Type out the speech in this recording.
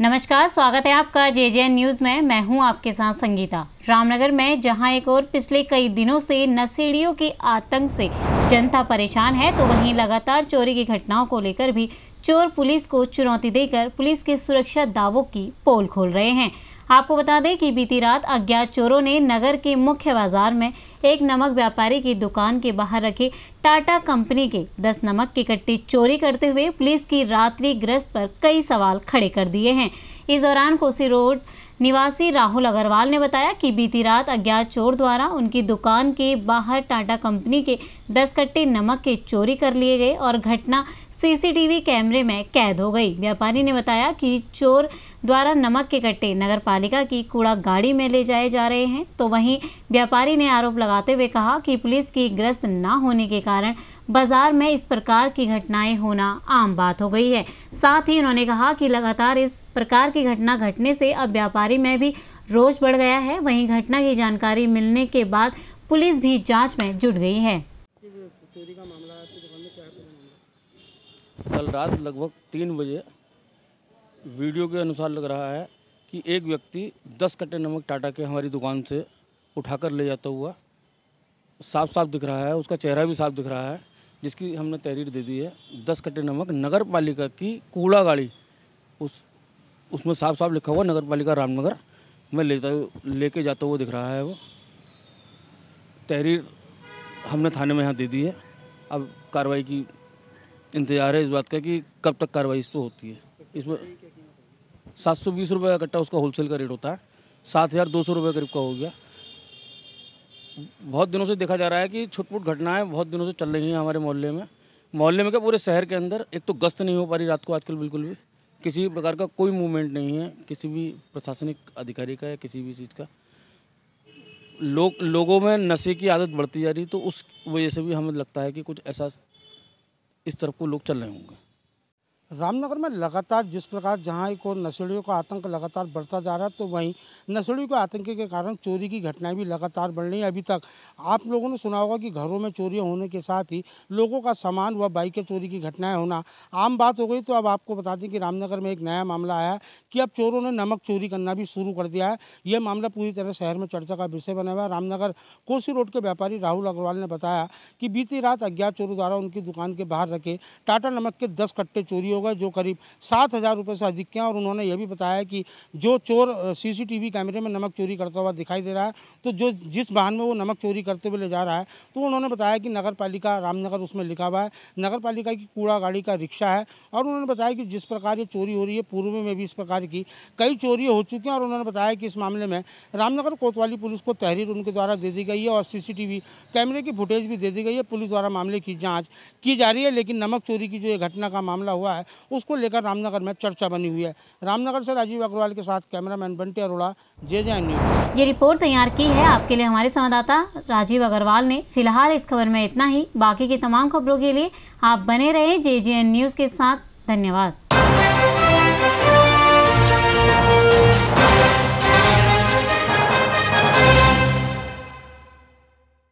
नमस्कार स्वागत है आपका जे जे न्यूज़ में मैं हूं आपके साथ संगीता रामनगर में जहां एक और पिछले कई दिनों से नशेड़ियों के आतंक से जनता परेशान है तो वहीं लगातार चोरी की घटनाओं को लेकर भी चोर पुलिस को चुनौती देकर पुलिस के सुरक्षा दावों की पोल खोल रहे हैं आपको बता दें कि बीती रात अज्ञात चोरों ने नगर के मुख्य बाजार में एक नमक व्यापारी की दुकान के बाहर रखे टाटा कंपनी के 10 नमक की कट्टी चोरी करते हुए पुलिस की रात्रि ग्रस्त पर कई सवाल खड़े कर दिए हैं इस दौरान कोसी रोड निवासी राहुल अग्रवाल ने बताया कि बीती रात अज्ञात चोर द्वारा उनकी दुकान के बाहर टाटा कंपनी के दस कट्टे नमक के चोरी कर लिए गए और घटना सीसीटीवी कैमरे में कैद हो गई व्यापारी ने बताया कि चोर द्वारा नमक के कट्टे नगर पालिका की कूड़ा गाड़ी में ले जाए जा रहे हैं तो वहीं व्यापारी ने आरोप लगाते हुए कहा कि पुलिस की ग्रस्त न होने के कारण बाजार में इस प्रकार की घटनाएं होना आम बात हो गई है साथ ही उन्होंने कहा कि लगातार इस प्रकार की घटना घटने से अब व्यापारी में भी रोष बढ़ गया है वहीं घटना की जानकारी मिलने के बाद पुलिस भी जांच में जुट गई है कल रात लगभग तीन बजे वीडियो के अनुसार लग रहा है कि एक व्यक्ति दस कट्टे नमक टाटा के हमारी दुकान से उठाकर ले जाता हुआ साफ साफ दिख रहा है उसका चेहरा भी साफ दिख रहा है जिसकी हमने तहरीर दे दी है दस कट्टे नमक नगर पालिका की कूड़ा गाड़ी उस उसमें साफ साफ लिखा हुआ नगर पालिका रामनगर में लेता लेके जाता हुआ दिख रहा है वो तहरीर हमने थाने में यहाँ दे दी है अब कार्रवाई की इंतजार है इस बात का कि कब तक कार्रवाई इस पर होती है इसमें सात सौ बीस रुपये का उसका होलसेल का रेट होता है सात हज़ार दो सौ रुपये करीब का हो गया बहुत दिनों से देखा जा रहा है कि छुटपुट घटनाएं बहुत दिनों से चल रही हैं हमारे मोहल्ले में मोहल्ले में क्या पूरे शहर के अंदर एक तो गश्त नहीं हो पा रही रात को आजकल बिल्कुल भी किसी प्रकार का कोई मूवमेंट नहीं है किसी भी प्रशासनिक अधिकारी का या किसी भी चीज़ का लोग लोगों में नशे की आदत बढ़ती जा रही तो उस वजह से भी हमें लगता है कि कुछ ऐसा इस तरफ को लोग चल रहे होंगे रामनगर में लगातार जिस प्रकार जहां को नशेड़ियों का आतंक लगातार बढ़ता जा रहा है तो वहीं नशेड़ियों के आतंक के कारण चोरी की घटनाएं भी लगातार बढ़ रही हैं अभी तक आप लोगों ने सुना होगा कि घरों में चोरियां होने के साथ ही लोगों का सामान व बाइकें चोरी की घटनाएं होना आम बात हो गई तो अब आपको बता दें कि रामनगर में एक नया मामला आया कि अब चोरों ने नमक चोरी करना भी शुरू कर दिया है यह मामला पूरी तरह शहर में चर्चा का विषय बना हुआ है रामनगर कोसी रोड के व्यापारी राहुल अग्रवाल ने बताया कि बीती रात अज्ञात चोरों द्वारा उनकी दुकान के बाहर रखे टाटा नमक के दस कट्टे चोरी हो होगा जो करीब सात हज़ार रुपये से अधिक के हैं और उन्होंने ये भी बताया कि जो चोर सीसीटीवी कैमरे में नमक चोरी करता हुआ दिखाई दे रहा है तो जो जिस वाहन में वो नमक चोरी करते हुए ले जा रहा है तो उन्होंने बताया कि नगर पालिका रामनगर उसमें लिखा हुआ है नगर पालिका की कूड़ा गाड़ी का रिक्शा है और उन्होंने बताया कि जिस प्रकार ये चोरी हो रही है पूर्व में भी इस प्रकार की कई चोरी हो चुकी हैं और उन्होंने बताया कि इस मामले में रामनगर कोतवाली पुलिस को तहरीर उनके द्वारा दे दी गई है और सीसीटीवी कैमरे की फुटेज भी दे दी गई है पुलिस द्वारा मामले की जांच की जा रही है लेकिन नमक चोरी की जो ये घटना का मामला हुआ है है उसको लेकर रामनगर में चर्चा बनी हुई है रामनगर से राजीव अग्रवाल के साथ cameraman Bunty Arora J J news ये रिपोर्ट तैयार की है आपके लिए हमारे संवाददाता राजीव अग्रवाल ने फिलहाल इस खबर में इतना ही बाकी की तमाम खबरों के लिए आप बने रहे जे न्यूज़ के साथ धन्यवाद